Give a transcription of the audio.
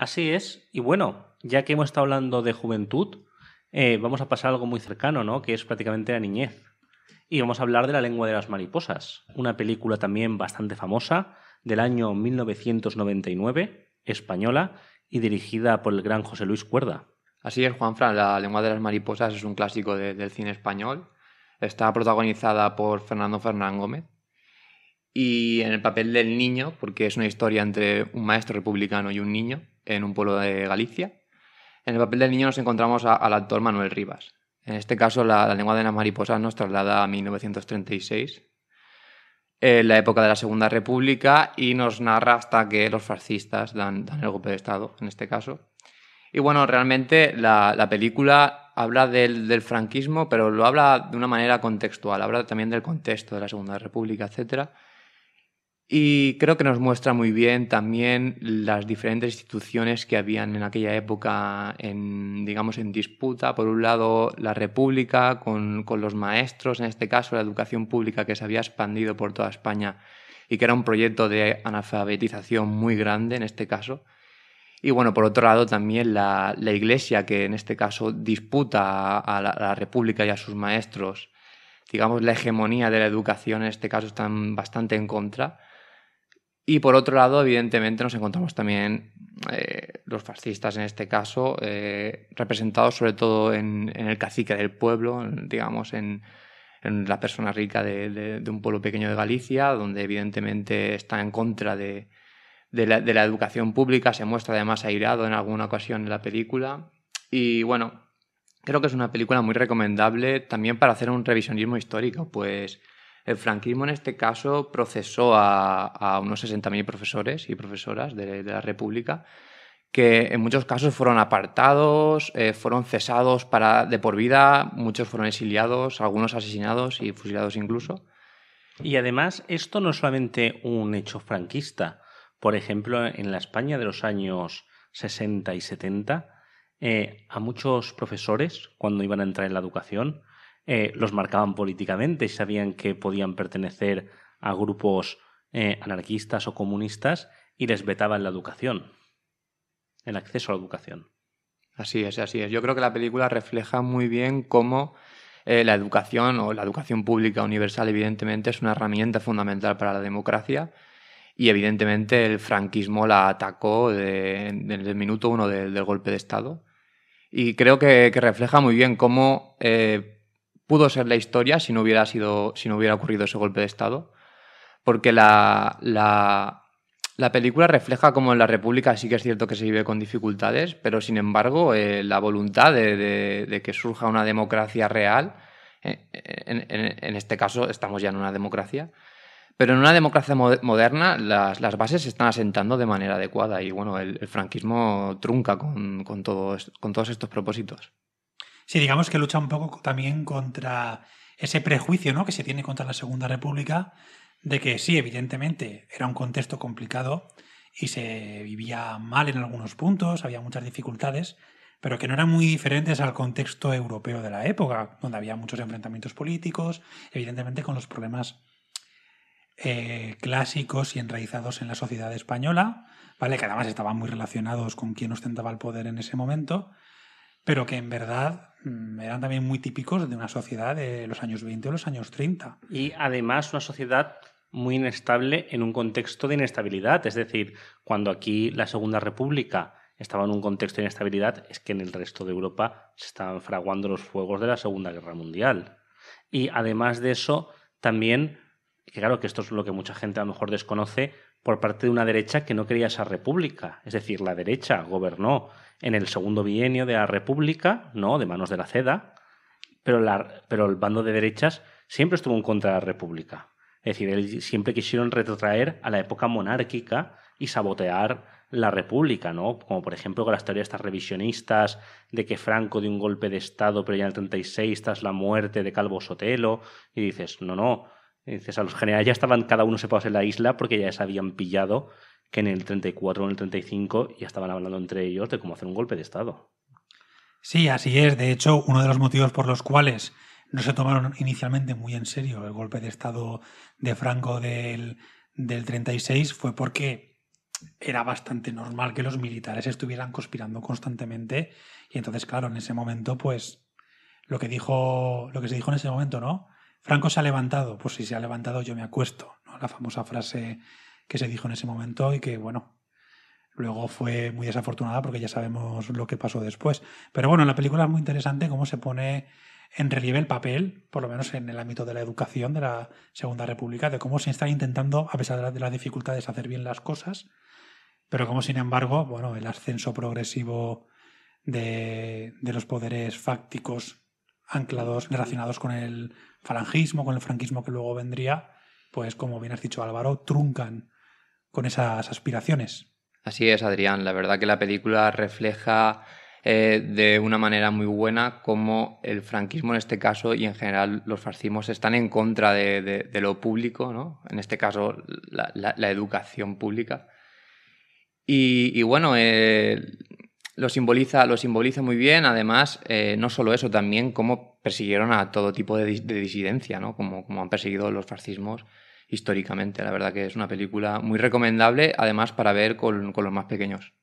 Así es. Y bueno, ya que hemos estado hablando de juventud, eh, vamos a pasar algo muy cercano, ¿no? Que es prácticamente la niñez. Y vamos a hablar de La lengua de las mariposas, una película también bastante famosa del año 1999, española y dirigida por el gran José Luis Cuerda. Así es, Juan Juanfran, La lengua de las mariposas es un clásico del cine español. Está protagonizada por Fernando Fernán Gómez y en el papel del niño, porque es una historia entre un maestro republicano y un niño, en un pueblo de Galicia. En el papel del niño nos encontramos al actor Manuel Rivas. En este caso, la, lengua de las mariposas nos traslada a 1936, en la época de la Segunda República, y nos narra hasta que los fascistas dan, el golpe de Estado, en este caso. Y bueno, realmente la, película habla del, del, franquismo, pero lo habla de una manera contextual, habla también del contexto de la Segunda República, etcétera y creo que nos muestra muy bien también las diferentes instituciones que habían en aquella época en, digamos, en disputa. Por un lado, la República con, con los maestros, en este caso la educación pública que se había expandido por toda España y que era un proyecto de analfabetización muy grande en este caso. Y bueno, por otro lado también la, la Iglesia que en este caso disputa a la, a la República y a sus maestros, digamos, la hegemonía de la educación en este caso están bastante en contra. Y por otro lado, evidentemente, nos encontramos también eh, los fascistas, en este caso, eh, representados sobre todo en, el cacique del pueblo, digamos, en, la persona rica de, un pueblo pequeño de Galicia, donde evidentemente está en contra de la, de, la, educación pública, se muestra además airado en alguna ocasión en la película. Y bueno, creo que es una película muy recomendable también para hacer un revisionismo histórico, pues el franquismo en este caso procesó a, unos 60.000 profesores y profesoras de, la República que en muchos casos fueron apartados, eh, fueron cesados para, de por vida, muchos fueron exiliados, algunos asesinados y fusilados incluso. Y además esto no es solamente un hecho franquista. Por ejemplo, en la España de los años 60 y 70, eh, a muchos profesores, cuando iban a entrar en la educación, eh, los marcaban políticamente y sabían que podían pertenecer a grupos eh, anarquistas o comunistas y les vetaban la educación, el acceso a la educación. Así es, así es. Yo creo que la película refleja muy bien cómo eh, la educación o la educación pública universal evidentemente es una herramienta fundamental para la democracia y evidentemente el franquismo la atacó desde el minuto uno del golpe de Estado. Y creo que, refleja muy bien cómo pudo ser la historia si no hubiera, sido, si no hubiera ocurrido ese golpe de Estado, porque la, película refleja cómo en la República sí que es cierto que se vive con dificultades, pero sin embargo eh, la voluntad de, que surja una democracia real, eh, en, este caso estamos ya en una democracia, pero en una democracia moderna las, bases se están asentando de manera adecuada y bueno, el, franquismo trunca con, con, con todos estos propósitos si digamos que lucha un poco también contra ese prejuicio ¿no? que se tiene contra la Segunda República, de que sí, evidentemente, era un contexto complicado y se vivía mal en algunos puntos, había muchas dificultades, pero que no eran muy diferentes al contexto europeo de la época, donde había muchos enfrentamientos políticos, evidentemente con los problemas eh, clásicos y enraizados en la sociedad española, ¿vale? que además estaban muy relacionados con quien ostentaba el poder en ese momento, pero que en verdad mm, eran también muy típicos de una sociedad de los años 20 o los años 30. Y además una sociedad muy inestable en un contexto de inestabilidad, es decir, cuando aquí la Segunda República estaba en un contexto de inestabilidad, es que en el resto de Europa se estaban fraguando los fuegos de la Segunda Guerra Mundial. Y además de eso, también, claro que esto es lo que mucha gente a lo mejor desconoce, por parte de una derecha que no quería esa república. Es decir, la derecha gobernó en el segundo bienio de la república, ¿no? De manos de la CEDA, pero, la, pero el bando de derechas siempre estuvo en contra de la república. Es decir, siempre quisieron retrotraer a la época monárquica y sabotear la República, ¿no? Como por ejemplo con las teorías revisionistas de que Franco dio un golpe de Estado, pero ya en el 36, tras la muerte de Calvo Sotelo, y dices, no, no, dices, a los generales ya estaban cada uno separados en la isla porque ya se habían pillado que en el 34 o en el 35 ya estaban hablando entre ellos de cómo hacer un golpe de Estado. Sí, así es. De hecho, uno de los motivos por los cuales no se tomaron inicialmente muy en serio el golpe de Estado de Franco del, del 36 fue porque era bastante normal que los militares estuvieran conspirando constantemente. Y entonces, claro, en ese momento, pues lo que dijo, lo que se dijo en ese momento, ¿no? Franco se ha levantado, pues si se ha levantado yo me acuesto, la famosa frase que se dijo en ese momento y que, bueno, luego fue muy desafortunada porque ya sabemos lo que pasó después. Pero bueno, la película es muy interesante cómo se pone en relieve el papel, por lo menos en el ámbito de la educación de la Segunda República, de cómo se está intentando, a pesar de las dificultades, hacer bien las cosas, pero cómo, sin embargo, bueno, el ascenso progresivo de los poderes fácticos anclados, relacionados con el falangismo, con el franquismo que luego vendría, pues como bien has dicho Álvaro, truncan con esas aspiraciones. Así es, Adrián. La verdad que la película refleja eh, de una manera muy buena cómo el franquismo en este caso y en general los fascismos están en contra de, lo público, ¿no? en este caso la, educación pública. Y, bueno, eh, lo simboliza, lo simboliza muy bien, además, eh, no solo eso, también cómo persiguieron a todo tipo de, disidencia, ¿no? Como, como, han perseguido los fascismos históricamente. La verdad que es una película muy recomendable, además, para ver con los más pequeños.